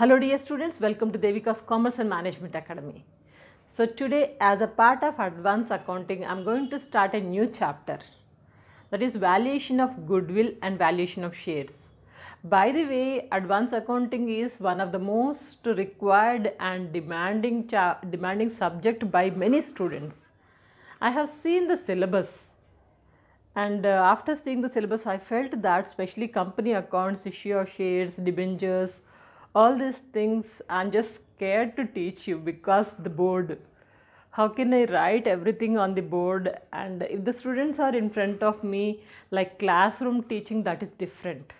Hello dear students, welcome to Devika's Commerce and Management Academy. So today as a part of advanced accounting, I am going to start a new chapter that is valuation of goodwill and valuation of shares. By the way, advanced accounting is one of the most required and demanding, demanding subject by many students. I have seen the syllabus and uh, after seeing the syllabus I felt that especially company accounts, issue of shares, debentures, all these things i'm just scared to teach you because the board how can i write everything on the board and if the students are in front of me like classroom teaching that is different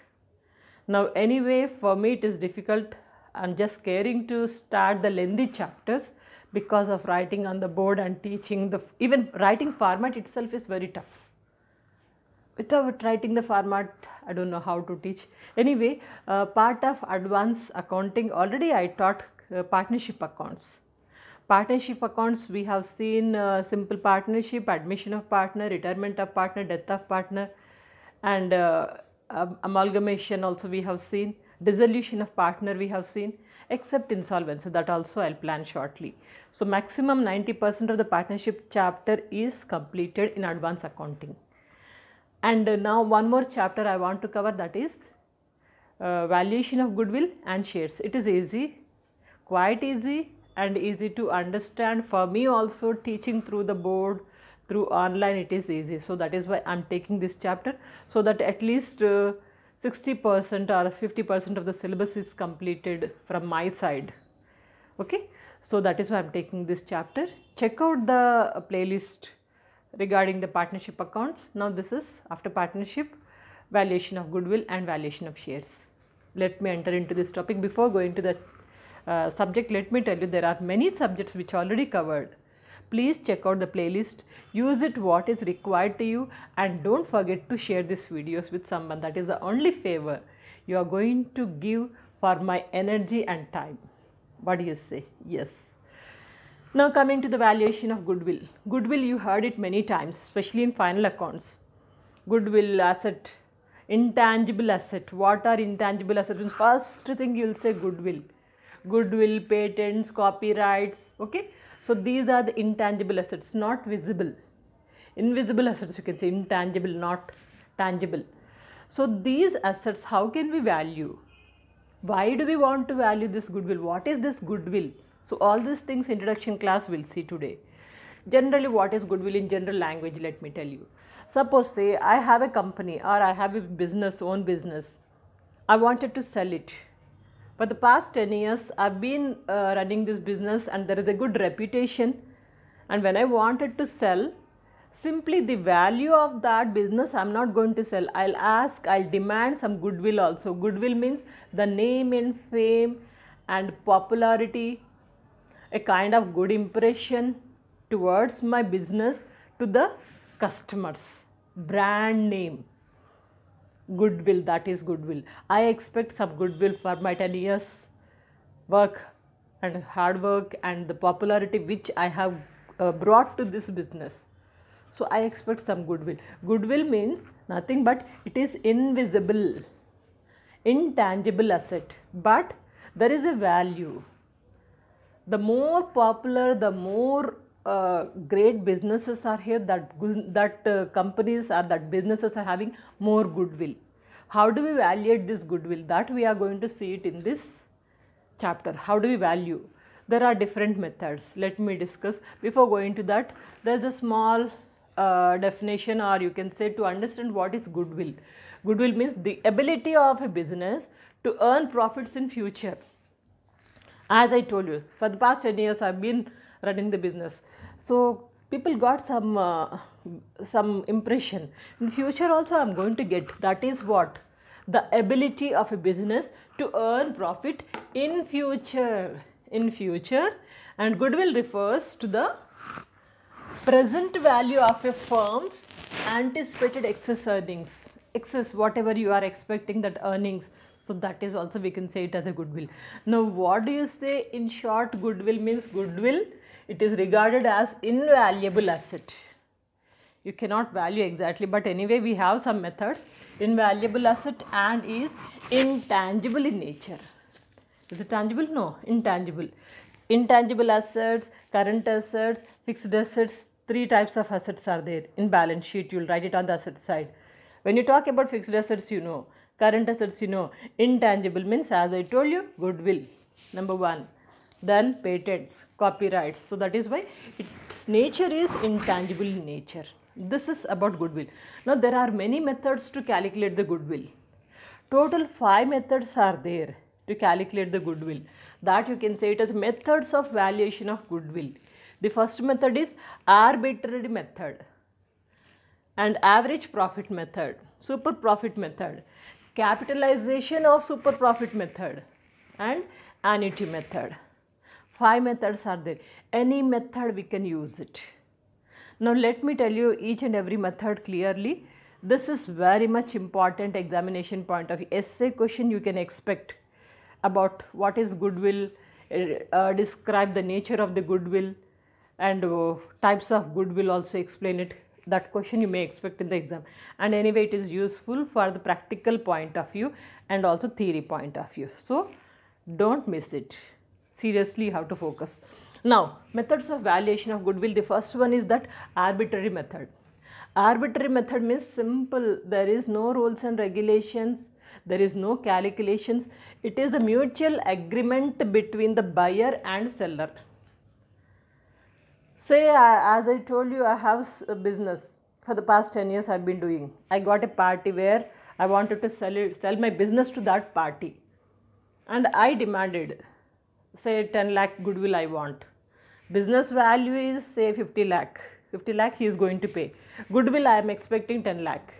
now anyway for me it is difficult i'm just caring to start the lengthy chapters because of writing on the board and teaching the even writing format itself is very tough without writing the format I don't know how to teach. Anyway, uh, part of advanced accounting already I taught uh, partnership accounts. Partnership accounts we have seen uh, simple partnership, admission of partner, retirement of partner, death of partner and uh, amalgamation also we have seen, dissolution of partner we have seen except insolvency that also I will plan shortly. So, maximum 90 percent of the partnership chapter is completed in advanced accounting. And uh, now one more chapter I want to cover that is uh, valuation of goodwill and shares. It is easy, quite easy and easy to understand for me also teaching through the board through online it is easy. So that is why I am taking this chapter so that at least 60% uh, or 50% of the syllabus is completed from my side. Okay. So that is why I am taking this chapter. Check out the playlist regarding the partnership accounts. Now, this is after partnership valuation of goodwill and valuation of shares. Let me enter into this topic before going to the uh, subject. Let me tell you there are many subjects which already covered. Please check out the playlist, use it what is required to you and don't forget to share these videos with someone. That is the only favor you are going to give for my energy and time. What do you say? Yes. Now coming to the valuation of goodwill. Goodwill you heard it many times especially in final accounts. Goodwill asset, intangible asset. What are intangible assets? First thing you will say goodwill. Goodwill, patents, copyrights. Okay. So these are the intangible assets not visible. Invisible assets you can say intangible not tangible. So these assets how can we value? Why do we want to value this goodwill? What is this goodwill? So, all these things introduction class will see today. Generally what is goodwill in general language let me tell you. Suppose say I have a company or I have a business own business, I wanted to sell it. For the past 10 years I have been uh, running this business and there is a good reputation and when I wanted to sell simply the value of that business I am not going to sell. I will ask, I will demand some goodwill also. Goodwill means the name and fame and popularity a kind of good impression towards my business to the customers. Brand name, goodwill, that is goodwill. I expect some goodwill for my 10 years work and hard work and the popularity which I have uh, brought to this business. So I expect some goodwill. Goodwill means nothing but it is invisible, intangible asset, but there is a value the more popular, the more uh, great businesses are here, that, that uh, companies or that businesses are having more goodwill. How do we evaluate this goodwill? That we are going to see it in this chapter. How do we value? There are different methods. Let me discuss. Before going to that, there is a small uh, definition or you can say to understand what is goodwill. Goodwill means the ability of a business to earn profits in future as I told you, for the past 10 years I have been running the business. So people got some, uh, some impression. In future also I am going to get, that is what? The ability of a business to earn profit in future. In future and goodwill refers to the present value of a firm's anticipated excess earnings excess whatever you are expecting that earnings so that is also we can say it as a goodwill. Now what do you say in short goodwill means goodwill it is regarded as invaluable asset. You cannot value exactly but anyway we have some methods invaluable asset and is intangible in nature. Is it tangible? No, intangible. Intangible assets, current assets, fixed assets, three types of assets are there in balance sheet you will write it on the asset side. When you talk about fixed assets you know current assets you know intangible means as I told you goodwill number one then patents copyrights so that is why its nature is intangible nature this is about goodwill now there are many methods to calculate the goodwill total five methods are there to calculate the goodwill that you can say it as methods of valuation of goodwill the first method is arbitrary method and average profit method super profit method capitalization of super profit method and annuity method. Five methods are there. Any method we can use it. Now let me tell you each and every method clearly. This is very much important examination point of essay question you can expect about what is goodwill, uh, uh describe the nature of the goodwill and uh, types of goodwill also explain it that question you may expect in the exam and anyway it is useful for the practical point of view and also theory point of view. So, don't miss it seriously how to focus. Now, methods of valuation of goodwill the first one is that arbitrary method. Arbitrary method means simple there is no rules and regulations there is no calculations it is the mutual agreement between the buyer and seller Say, I, as I told you, I have a business. For the past 10 years, I've been doing. I got a party where I wanted to sell it, sell my business to that party. And I demanded, say, 10 lakh goodwill I want. Business value is, say, 50 lakh. 50 lakh he is going to pay. Goodwill, I am expecting 10 lakh.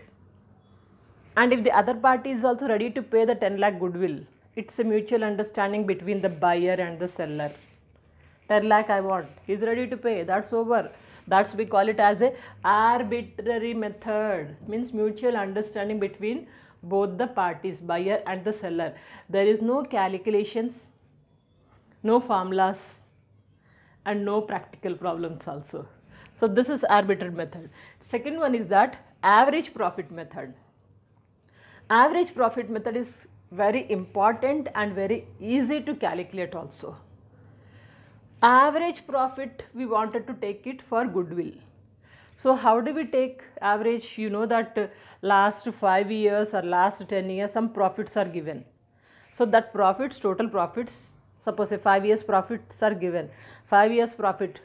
And if the other party is also ready to pay the 10 lakh goodwill, it's a mutual understanding between the buyer and the seller. 10 lakh I want. He is ready to pay. That's over. That's we call it as a arbitrary method. Means mutual understanding between both the parties, buyer and the seller. There is no calculations, no formulas and no practical problems also. So this is arbitrary method. Second one is that average profit method. Average profit method is very important and very easy to calculate also average profit we wanted to take it for goodwill. So how do we take average you know that last 5 years or last 10 years some profits are given. So that profits total profits suppose a 5 years profits are given 5 years profit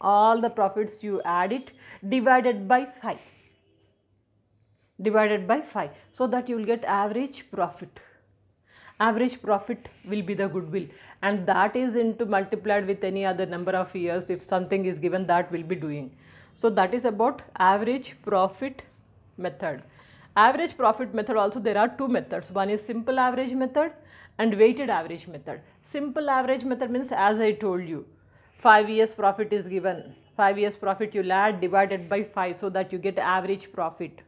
all the profits you add it divided by 5 divided by 5 so that you will get average profit average profit will be the goodwill and that is into multiplied with any other number of years if something is given that will be doing. So that is about average profit method. Average profit method also there are two methods one is simple average method and weighted average method. Simple average method means as I told you 5 years profit is given 5 years profit you add divided by 5 so that you get average profit.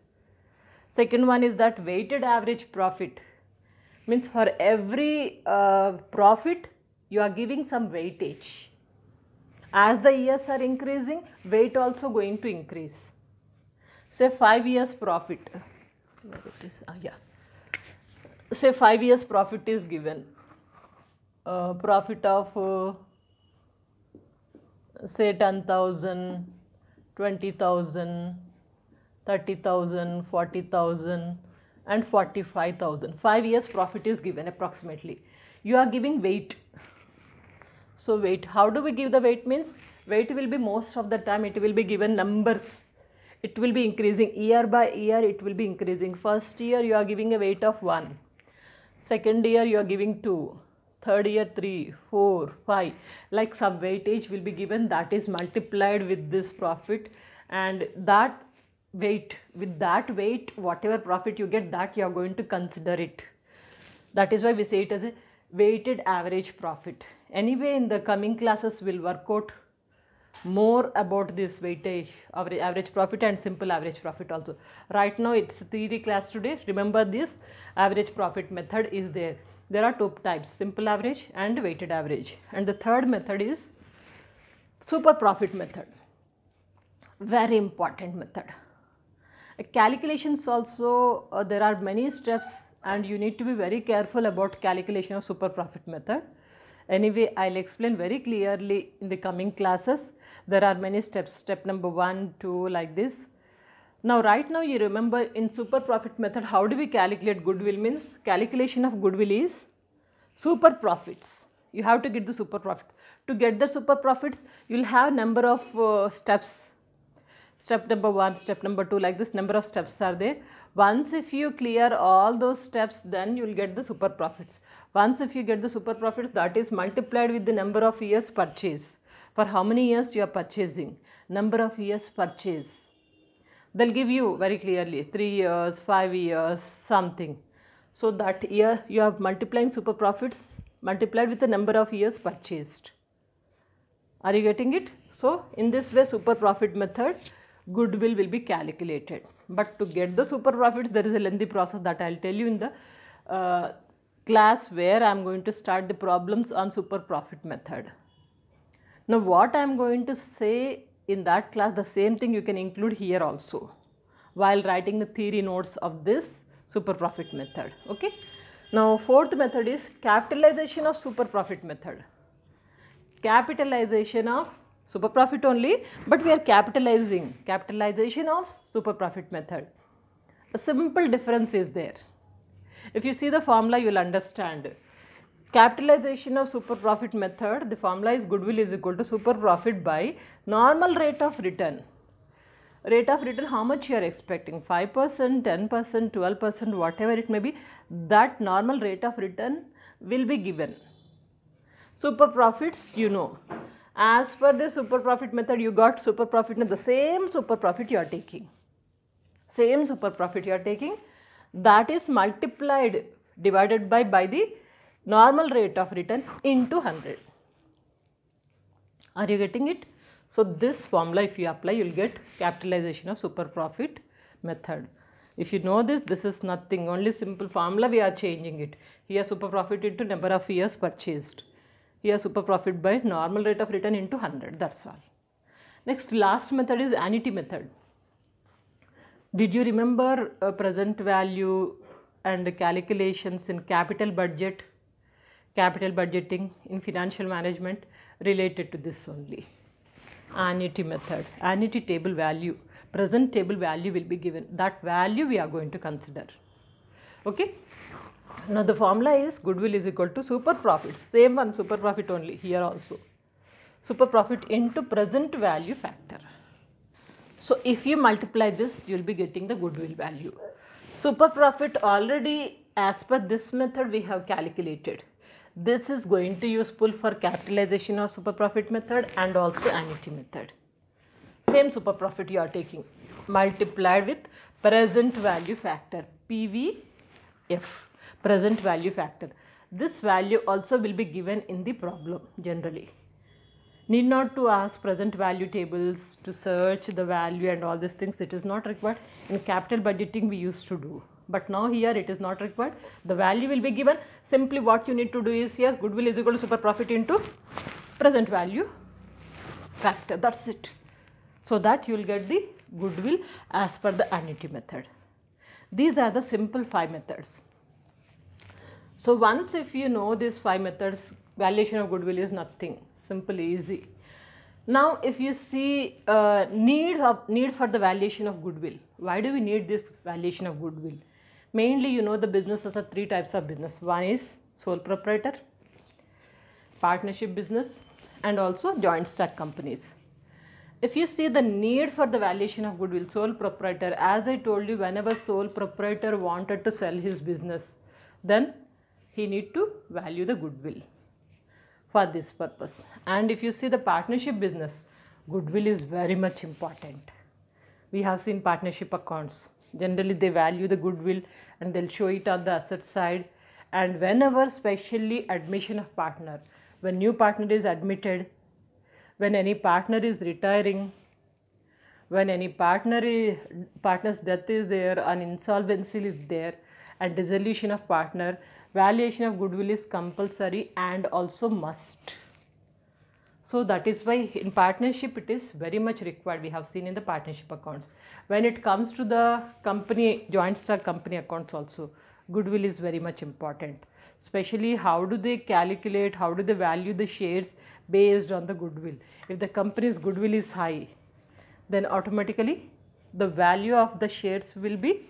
Second one is that weighted average profit means for every uh, profit you are giving some weightage. As the years are increasing, weight also going to increase. Say 5 years profit, it is, uh, yeah. say 5 years profit is given, uh, profit of uh, say 10,000, 20,000, 30,000, 40,000, and 45,000. 5 years profit is given approximately. You are giving weight. So, weight. How do we give the weight means? Weight will be most of the time it will be given numbers. It will be increasing year by year it will be increasing. First year you are giving a weight of 1. Second year you are giving 2 third year 3 4 5 like some weightage will be given that is multiplied with this profit and that weight with that weight whatever profit you get that you are going to consider it that is why we say it as a weighted average profit anyway in the coming classes we'll work out more about this weightage eh, average, average profit and simple average profit also right now it's theory class today remember this average profit method is there there are two types simple average and weighted average and the third method is super profit method very important method calculations also uh, there are many steps and you need to be very careful about calculation of super profit method. Anyway, I will explain very clearly in the coming classes. There are many steps, step number 1, 2 like this. Now, right now you remember in super profit method, how do we calculate goodwill means? Calculation of goodwill is super profits. You have to get the super profits. To get the super profits, you will have number of uh, steps step number 1, step number 2 like this number of steps are there. Once if you clear all those steps then you will get the super profits. Once if you get the super profits that is multiplied with the number of years purchase. For how many years you are purchasing? Number of years purchase. They will give you very clearly 3 years, 5 years, something. So that year you are multiplying super profits multiplied with the number of years purchased. Are you getting it? So in this way super profit method goodwill will be calculated. But to get the super profits, there is a lengthy process that I will tell you in the uh, class where I am going to start the problems on super profit method. Now what I am going to say in that class, the same thing you can include here also while writing the theory notes of this super profit method. Okay. Now fourth method is capitalization of super profit method. Capitalization of super profit only, but we are capitalizing, capitalization of super profit method. A simple difference is there. If you see the formula, you will understand. Capitalization of super profit method, the formula is goodwill is equal to super profit by normal rate of return. Rate of return, how much you are expecting, 5%, 10%, 12%, whatever it may be, that normal rate of return will be given. Super profits, you know, as per the super profit method you got super profit the same super profit you are taking same super profit you are taking that is multiplied divided by by the normal rate of return into 100 are you getting it so this formula if you apply you will get capitalization of super profit method if you know this this is nothing only simple formula we are changing it here super profit into number of years purchased here super profit by normal rate of return into 100 that's all. Next last method is annuity method. Did you remember uh, present value and calculations in capital budget, capital budgeting in financial management related to this only. Annuity method, annuity table value, present table value will be given that value we are going to consider. Okay. Now the formula is goodwill is equal to super profit. same one super profit only here also. Super profit into present value factor. So if you multiply this, you will be getting the goodwill value. Super profit already as per this method we have calculated. This is going to useful for capitalization of super profit method and also annuity method. Same super profit you are taking multiplied with present value factor PVF present value factor. This value also will be given in the problem generally. Need not to ask present value tables to search the value and all these things. It is not required. In capital budgeting we used to do. But now here it is not required. The value will be given. Simply what you need to do is here goodwill is equal to super profit into present value factor. That's it. So that you will get the goodwill as per the annuity method. These are the simple five methods. So once if you know these five methods, valuation of goodwill is nothing, simple, easy. Now if you see uh, need, of, need for the valuation of goodwill, why do we need this valuation of goodwill? Mainly you know the businesses are three types of business. One is sole proprietor, partnership business and also joint stock companies. If you see the need for the valuation of goodwill, sole proprietor, as I told you, whenever sole proprietor wanted to sell his business, then he need to value the goodwill for this purpose. And if you see the partnership business, goodwill is very much important. We have seen partnership accounts. Generally, they value the goodwill and they'll show it on the asset side. And whenever, especially admission of partner, when new partner is admitted, when any partner is retiring, when any partner partner's death is there, an insolvency is there, and dissolution of partner, valuation of goodwill is compulsory and also must. So that is why in partnership it is very much required we have seen in the partnership accounts. When it comes to the company joint stock company accounts also goodwill is very much important especially how do they calculate how do they value the shares based on the goodwill. If the company's goodwill is high then automatically the value of the shares will be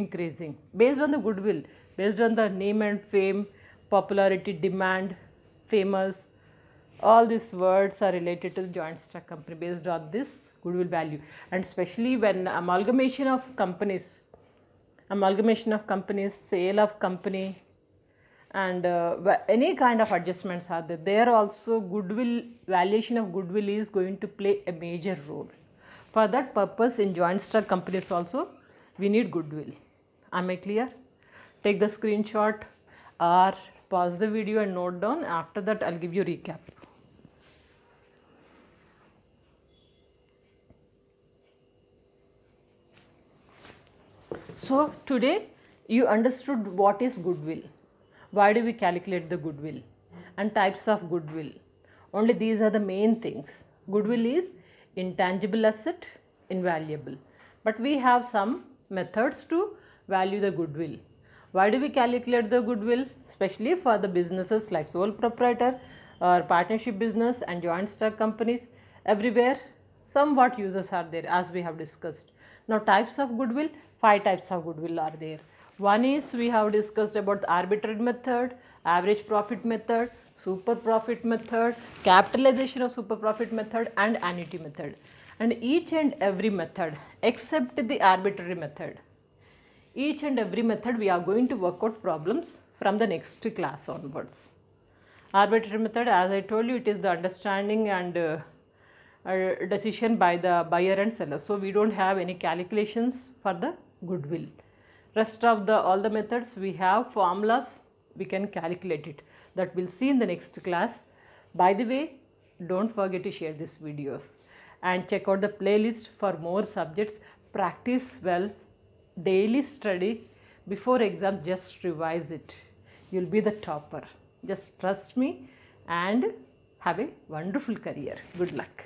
increasing based on the goodwill, based on the name and fame, popularity, demand, famous, all these words are related to the joint stock company based on this goodwill value and especially when amalgamation of companies, amalgamation of companies, sale of company and uh, any kind of adjustments are there, there also goodwill, valuation of goodwill is going to play a major role. For that purpose in joint stock companies also we need goodwill. Am I clear? Take the screenshot or pause the video and note down. After that, I'll give you recap. So today you understood what is goodwill. Why do we calculate the goodwill and types of goodwill? Only these are the main things. Goodwill is intangible asset, invaluable. But we have some methods to value the goodwill. Why do we calculate the goodwill? Especially for the businesses like sole proprietor or partnership business and joint stock companies everywhere somewhat uses are there as we have discussed. Now types of goodwill, five types of goodwill are there. One is we have discussed about the arbitrage method, average profit method, super profit method, capitalization of super profit method and annuity method. And each and every method except the arbitrary method each and every method we are going to work out problems from the next class onwards. Arbitrary method as I told you it is the understanding and uh, uh decision by the buyer and seller. So, we do not have any calculations for the goodwill. Rest of the all the methods we have formulas we can calculate it that we will see in the next class. By the way do not forget to share these videos and check out the playlist for more subjects practice well daily study before exam just revise it you'll be the topper just trust me and have a wonderful career good luck